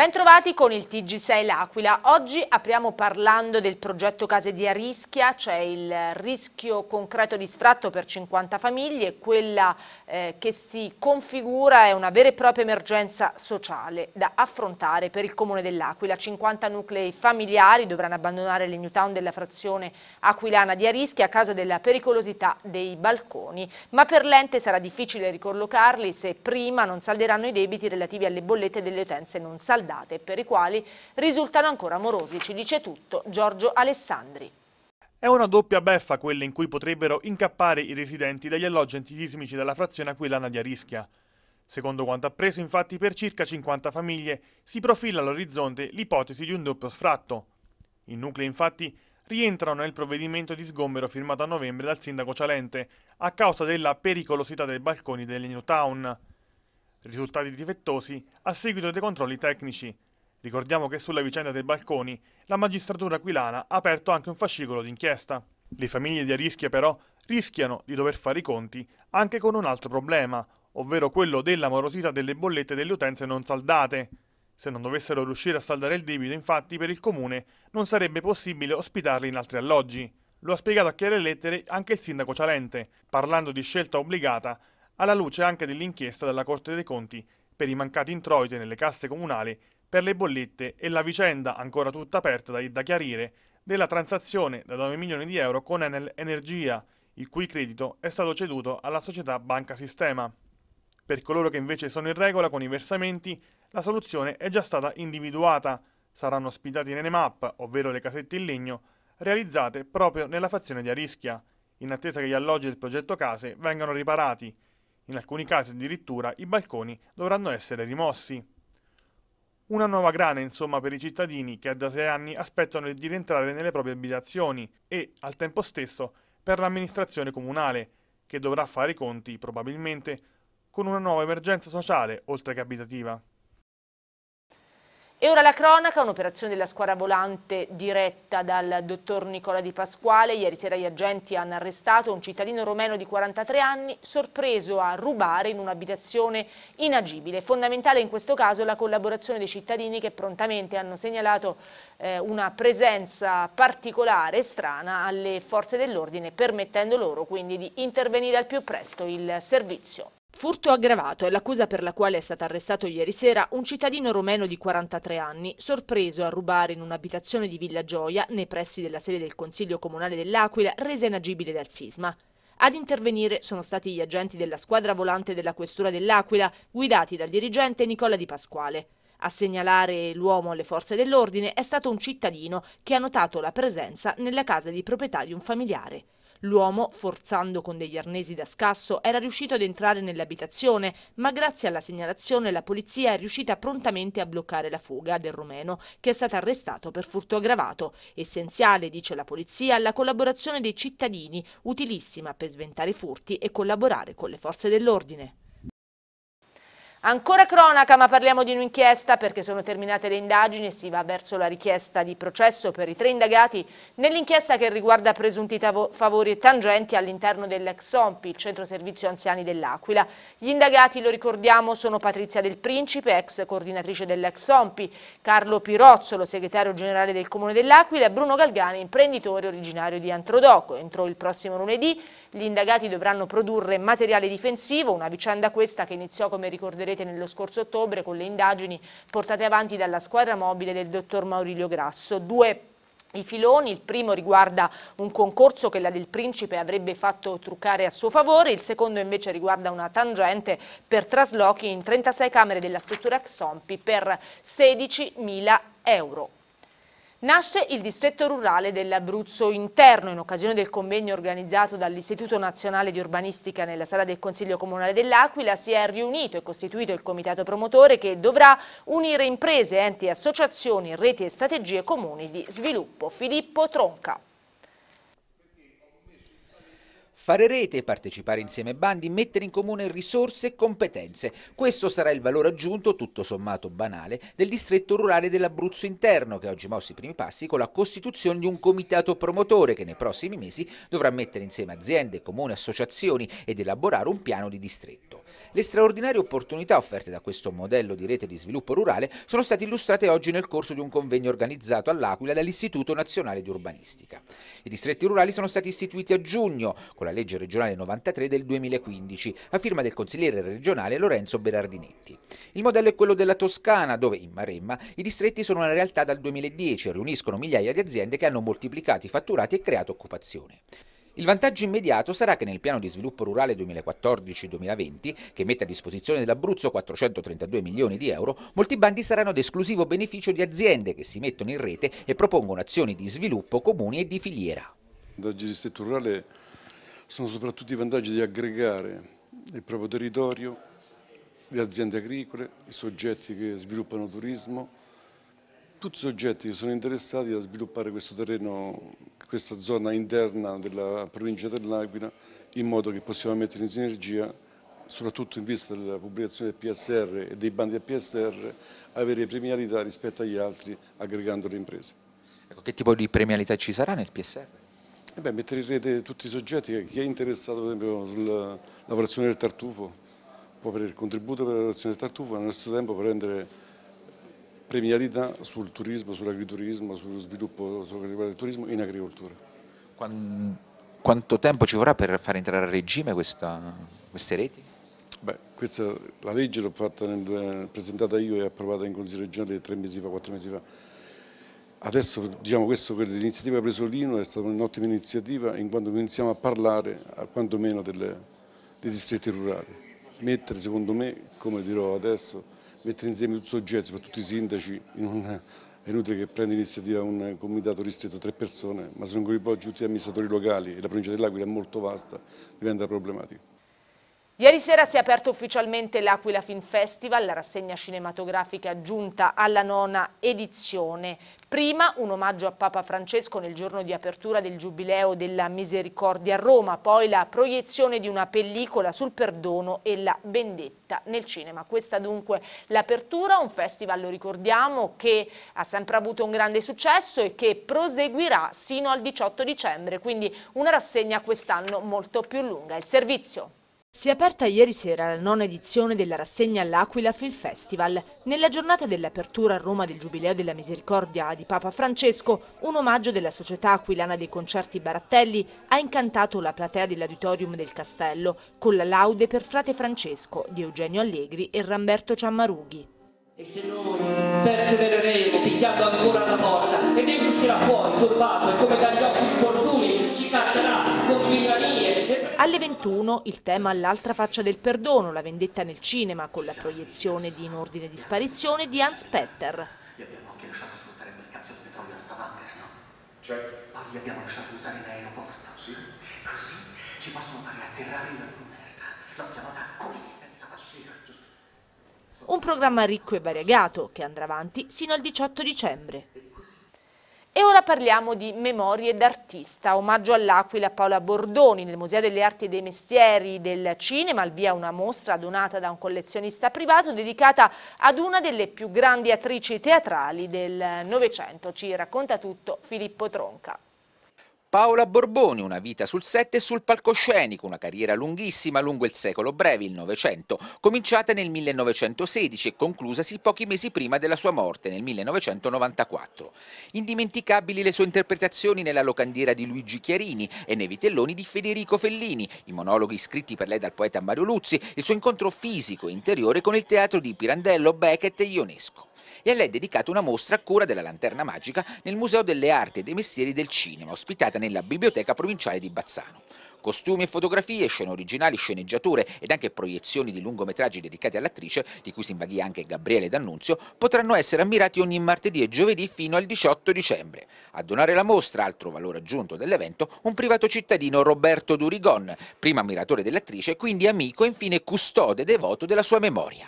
Bentrovati con il TG6 L'Aquila. Oggi apriamo parlando del progetto Case di Arischia, c'è cioè il rischio concreto di sfratto per 50 famiglie, quella eh, che si configura è una vera e propria emergenza sociale da affrontare per il Comune dell'Aquila. 50 nuclei familiari dovranno abbandonare le new town della frazione aquilana di Arischi a causa della pericolosità dei balconi, ma per l'ente sarà difficile ricollocarli se prima non salderanno i debiti relativi alle bollette delle utenze non saldate, per i quali risultano ancora morosi. Ci dice tutto Giorgio Alessandri. È una doppia beffa quella in cui potrebbero incappare i residenti degli alloggi antisismici della frazione aquilana di Arischia. Secondo quanto appreso, infatti, per circa 50 famiglie si profila all'orizzonte l'ipotesi di un doppio sfratto. I nuclei, infatti, rientrano nel provvedimento di sgombero firmato a novembre dal sindaco Cialente a causa della pericolosità dei balconi del New Town. Risultati difettosi a seguito dei controlli tecnici. Ricordiamo che sulla vicenda dei balconi la magistratura aquilana ha aperto anche un fascicolo d'inchiesta. Le famiglie di Arischia però rischiano di dover fare i conti anche con un altro problema, ovvero quello della morosità delle bollette delle utenze non saldate. Se non dovessero riuscire a saldare il debito, infatti, per il comune non sarebbe possibile ospitarli in altri alloggi. Lo ha spiegato a chiare lettere anche il sindaco Cialente, parlando di scelta obbligata alla luce anche dell'inchiesta della Corte dei Conti per i mancati introiti nelle casse comunali per le bollette e la vicenda, ancora tutta aperta da, chiarire, della transazione da 9 milioni di euro con Enel Energia, il cui credito è stato ceduto alla società Banca Sistema. Per coloro che invece sono in regola con i versamenti, la soluzione è già stata individuata. Saranno ospitati in NMAP, ovvero le casette in legno, realizzate proprio nella fazione di Arischia, in attesa che gli alloggi del progetto case vengano riparati. In alcuni casi addirittura i balconi dovranno essere rimossi. Una nuova grana, insomma, per i cittadini che da sei anni aspettano di rientrare nelle proprie abitazioni e, al tempo stesso, per l'amministrazione comunale, che dovrà fare i conti, probabilmente, con una nuova emergenza sociale, oltre che abitativa. E ora la cronaca, un'operazione della squadra volante diretta dal dottor Nicola Di Pasquale. Ieri sera gli agenti hanno arrestato un cittadino romeno di 43 anni sorpreso a rubare in un'abitazione inagibile. Fondamentale in questo caso la collaborazione dei cittadini che prontamente hanno segnalato eh, una presenza particolare e strana alle forze dell'ordine permettendo loro quindi di intervenire al più presto il servizio. Furto aggravato è l'accusa per la quale è stato arrestato ieri sera un cittadino romeno di 43 anni, sorpreso a rubare in un'abitazione di Villa Gioia, nei pressi della sede del Consiglio Comunale dell'Aquila, resa inagibile dal sisma. Ad intervenire sono stati gli agenti della squadra volante della Questura dell'Aquila, guidati dal dirigente Nicola Di Pasquale. A segnalare l'uomo alle forze dell'ordine è stato un cittadino che ha notato la presenza nella casa di proprietà di un familiare. L'uomo, forzando con degli arnesi da scasso, era riuscito ad entrare nell'abitazione, ma grazie alla segnalazione la polizia è riuscita prontamente a bloccare la fuga del rumeno, che è stato arrestato per furto aggravato. Essenziale, dice la polizia, la collaborazione dei cittadini, utilissima per sventare i furti e collaborare con le forze dell'ordine. Ancora cronaca, ma parliamo di un'inchiesta perché sono terminate le indagini e si va verso la richiesta di processo per i tre indagati nell'inchiesta che riguarda presunti favori e tangenti all'interno dell'ex OMPI, il Centro Servizio Anziani dell'Aquila. Gli indagati, lo ricordiamo, sono Patrizia Del Principe, ex coordinatrice dell'ex OMPI, Carlo Pirozzolo, segretario generale del Comune dell'Aquila e Bruno Galgani, imprenditore originario di Antrodoco. Entro il prossimo lunedì gli indagati dovranno produrre materiale difensivo, una vicenda questa che iniziò, come ricorderemo, ricorderete nello scorso ottobre con le indagini portate avanti dalla squadra mobile del dottor Maurilio Grasso. Due i filoni, il primo riguarda un concorso che la del principe avrebbe fatto truccare a suo favore, il secondo invece riguarda una tangente per traslochi in 36 camere della struttura Xompi per 16.000 euro. Nasce il distretto rurale dell'Abruzzo interno in occasione del convegno organizzato dall'Istituto Nazionale di Urbanistica nella sala del Consiglio Comunale dell'Aquila si è riunito e costituito il comitato promotore che dovrà unire imprese, enti, associazioni, reti e strategie comuni di sviluppo. Filippo Tronca. Fare rete, partecipare insieme bandi, mettere in comune risorse e competenze. Questo sarà il valore aggiunto, tutto sommato banale, del distretto rurale dell'Abruzzo interno che oggi mosse i primi passi con la costituzione di un comitato promotore che nei prossimi mesi dovrà mettere insieme aziende, comuni, associazioni ed elaborare un piano di distretto. Le straordinarie opportunità offerte da questo modello di rete di sviluppo rurale sono state illustrate oggi nel corso di un convegno organizzato all'Aquila dall'Istituto Nazionale di Urbanistica. I distretti rurali sono stati istituiti a giugno con la legge legge regionale 93 del 2015, a firma del consigliere regionale Lorenzo Berardinetti. Il modello è quello della Toscana, dove in Maremma i distretti sono una realtà dal 2010 e riuniscono migliaia di aziende che hanno moltiplicato i fatturati e creato occupazione. Il vantaggio immediato sarà che nel piano di sviluppo rurale 2014-2020, che mette a disposizione dell'Abruzzo 432 milioni di euro, molti bandi saranno ad esclusivo beneficio di aziende che si mettono in rete e propongono azioni di sviluppo comuni e di filiera. Oggi il distretto rurale sono soprattutto i vantaggi di aggregare il proprio territorio, le aziende agricole, i soggetti che sviluppano turismo, tutti i soggetti che sono interessati a sviluppare questo terreno, questa zona interna della provincia dell'Aquila in modo che possiamo mettere in sinergia soprattutto in vista della pubblicazione del PSR e dei bandi del PSR, avere premialità rispetto agli altri aggregando le imprese. Ecco, che tipo di premialità ci sarà nel PSR? Eh beh, mettere in rete tutti i soggetti, eh, chi è interessato per esempio sulla lavorazione del tartufo può avere il contributo per la lavorazione del tartufo e allo stesso tempo prendere premialità sul turismo, sull'agriturismo, sullo sviluppo del turismo in agricoltura. Quanto tempo ci vorrà per far entrare a regime questa, queste reti? Beh, questa, la legge l'ho presentata io e approvata in Consiglio regionale tre mesi fa, quattro mesi fa Adesso diciamo questo, l'iniziativa Presolino è stata un'ottima iniziativa in quanto iniziamo a parlare quantomeno delle, dei distretti rurali. Mettere, secondo me, come dirò adesso, mettere insieme tutti i soggetti, soprattutto i sindaci, in una, è inutile che prenda iniziativa un comitato ristretto a tre persone, ma se non coinvolge tutti gli amministratori locali e la provincia dell'Aquila è molto vasta, diventa problematica. Ieri sera si è aperto ufficialmente l'Aquila Film Festival, la rassegna cinematografica giunta alla nona edizione. Prima un omaggio a Papa Francesco nel giorno di apertura del Giubileo della Misericordia a Roma, poi la proiezione di una pellicola sul perdono e la vendetta nel cinema. Questa dunque l'apertura, un festival, lo ricordiamo, che ha sempre avuto un grande successo e che proseguirà sino al 18 dicembre, quindi una rassegna quest'anno molto più lunga. Il servizio. Si è aperta ieri sera la nona edizione della rassegna all'Aquila Film Festival. Nella giornata dell'apertura a Roma del Giubileo della Misericordia di Papa Francesco, un omaggio della società aquilana dei concerti Barattelli ha incantato la platea dell'Auditorium del Castello con la laude per Frate Francesco di Eugenio Allegri e Ramberto Ciammarughi. E se noi persevereremo picchiando ancora alla porta ed egli uscirà fuori turbato e come gagliotti in portata alle 21 il tema L'altra faccia del perdono, la vendetta nel cinema, con la proiezione di In ordine di sparizione di Hans Petter. Gli abbiamo anche lasciato sfruttare il mercazio del petrolio a Stavanger, no? Certo. Cioè? Poi gli abbiamo lasciato usare l'aeroporto. Sì. Così ci possono fare atterrare una merda. L'ho chiamata coesistenza fascina, giusto? Un programma ricco e variegato che andrà avanti sino al 18 dicembre. E ora parliamo di memorie d'artista, omaggio all'Aquila Paola Bordoni, nel Museo delle Arti e dei Mestieri del Cinema, al via una mostra donata da un collezionista privato dedicata ad una delle più grandi attrici teatrali del Novecento. Ci racconta tutto Filippo Tronca. Paola Borboni, una vita sul set e sul palcoscenico, una carriera lunghissima lungo il secolo breve, il Novecento, cominciata nel 1916 e conclusasi pochi mesi prima della sua morte, nel 1994. Indimenticabili le sue interpretazioni nella locandiera di Luigi Chiarini e nei vitelloni di Federico Fellini, i monologhi scritti per lei dal poeta Mario Luzzi, il suo incontro fisico e interiore con il teatro di Pirandello, Beckett e Ionesco e a lei è dedicata una mostra a cura della Lanterna Magica nel Museo delle Arti e dei Mestieri del Cinema, ospitata nella Biblioteca Provinciale di Bazzano. Costumi e fotografie, scene originali, sceneggiature ed anche proiezioni di lungometraggi dedicati all'attrice, di cui si invaghì anche Gabriele D'Annunzio, potranno essere ammirati ogni martedì e giovedì fino al 18 dicembre. A donare la mostra, altro valore aggiunto dell'evento, un privato cittadino Roberto Durigon, prima ammiratore dell'attrice, quindi amico e infine custode devoto della sua memoria.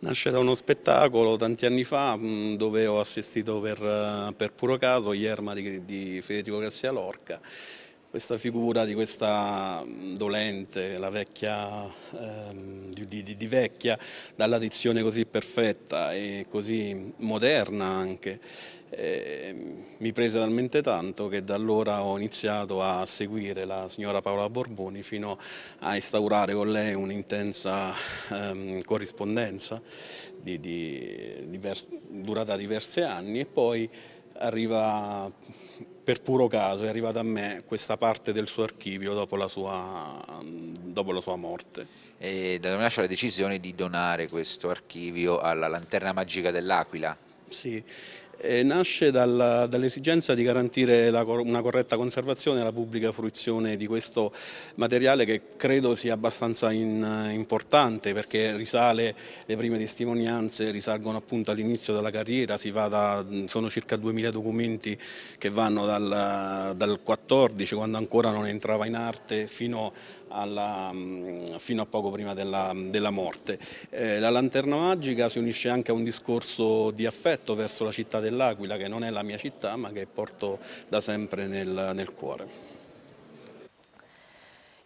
Nasce da uno spettacolo tanti anni fa mm, dove ho assistito per, eh, per puro caso Ierma di, di Federico Garcia Lorca questa figura di questa mm, dolente, la vecchia, ehm, di, di, di, vecchia, dalla dizione così perfetta e così moderna anche, eh, mi prese talmente tanto che da allora ho iniziato a seguire la signora Paola Borboni fino a instaurare con lei un'intensa ehm, corrispondenza di, di, divers, durata diversi anni e poi arriva per puro caso, è arrivata a me questa parte del suo archivio dopo la sua, dopo la sua morte. E da dove nasce la decisione di donare questo archivio alla Lanterna Magica dell'Aquila? Sì, eh, nasce dall'esigenza dall di garantire la, una corretta conservazione e la pubblica fruizione di questo materiale che credo sia abbastanza in, importante perché risale le prime testimonianze, risalgono appunto all'inizio della carriera, da, sono circa 2000 documenti che vanno dal, dal 14 quando ancora non entrava in arte fino alla, mm, fino a poco prima della, della morte. Eh, la lanterna magica si unisce anche a un discorso di affetto verso la città dell'Aquila, che non è la mia città ma che porto da sempre nel, nel cuore.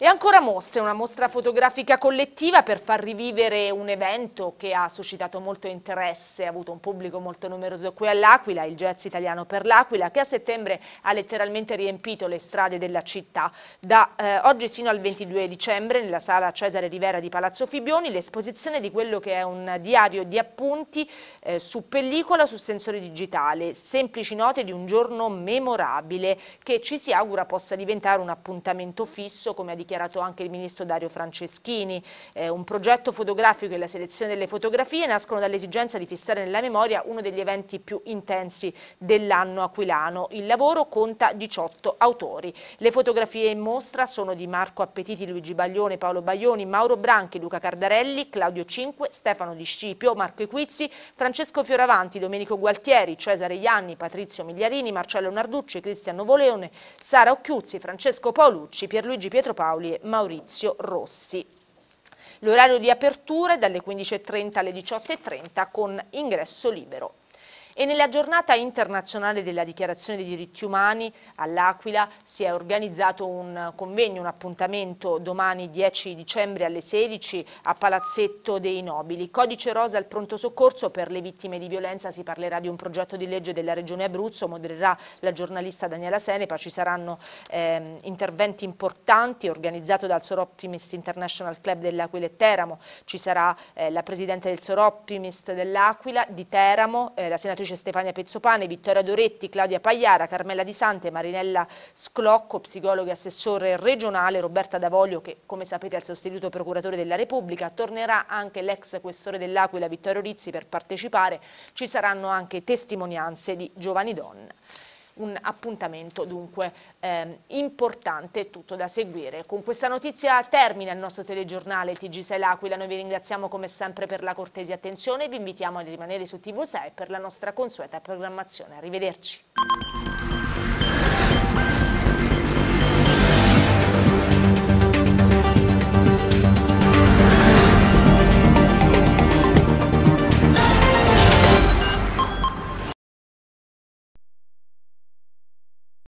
E ancora mostre, una mostra fotografica collettiva per far rivivere un evento che ha suscitato molto interesse, ha avuto un pubblico molto numeroso qui all'Aquila, il jazz italiano per l'Aquila, che a settembre ha letteralmente riempito le strade della città. Da eh, oggi sino al 22 dicembre, nella sala Cesare Rivera di Palazzo Fibioni, l'esposizione di quello che è un diario di appunti eh, su pellicola, su sensore digitale, semplici note di un giorno memorabile che ci si augura possa diventare un appuntamento fisso, come ha dichiarato dichiarato anche il ministro Dario Franceschini, eh, un progetto fotografico e la selezione delle fotografie nascono dall'esigenza di fissare nella memoria uno degli eventi più intensi dell'anno aquilano. Il lavoro conta 18 autori. Le fotografie in mostra sono di Marco Appetiti, Luigi Baglione, Paolo Baglioni, Mauro Branchi, Luca Cardarelli, Claudio Cinque, Stefano Di Scipio, Marco Equizzi, Francesco Fioravanti, Domenico Gualtieri, Cesare Ianni, Patrizio Migliarini, Marcello Narducci, Cristiano Voleone, Sara Occhiuzzi, Francesco Paolucci, Pierluigi Pietro Paolo Paoli e Maurizio Rossi. L'orario di apertura è dalle 15.30 alle 18.30 con ingresso libero. E nella giornata internazionale della dichiarazione dei diritti umani all'Aquila si è organizzato un convegno, un appuntamento domani 10 dicembre alle 16 a Palazzetto dei Nobili. Codice rosa al pronto soccorso per le vittime di violenza, si parlerà di un progetto di legge della Regione Abruzzo, modererà la giornalista Daniela Senepa, ci saranno eh, interventi importanti organizzato dal Soroptimist International Club dell'Aquila e Teramo, ci sarà eh, la Presidente del Soroptimist dell'Aquila di Teramo, eh, la Senatrice senatrice Stefania Pezzopane, Vittoria Doretti, Claudia Pagliara, Carmela Di Sante, Marinella Sclocco, psicologa e assessore regionale, Roberta D'Avoglio che come sapete è il sostituto procuratore della Repubblica, tornerà anche l'ex questore dell'Aquila Vittorio Rizzi per partecipare, ci saranno anche testimonianze di giovani donne un appuntamento dunque ehm, importante tutto da seguire. Con questa notizia termina il nostro telegiornale TG6 L'Aquila, noi vi ringraziamo come sempre per la cortese attenzione e vi invitiamo a rimanere su TV6 per la nostra consueta programmazione. Arrivederci.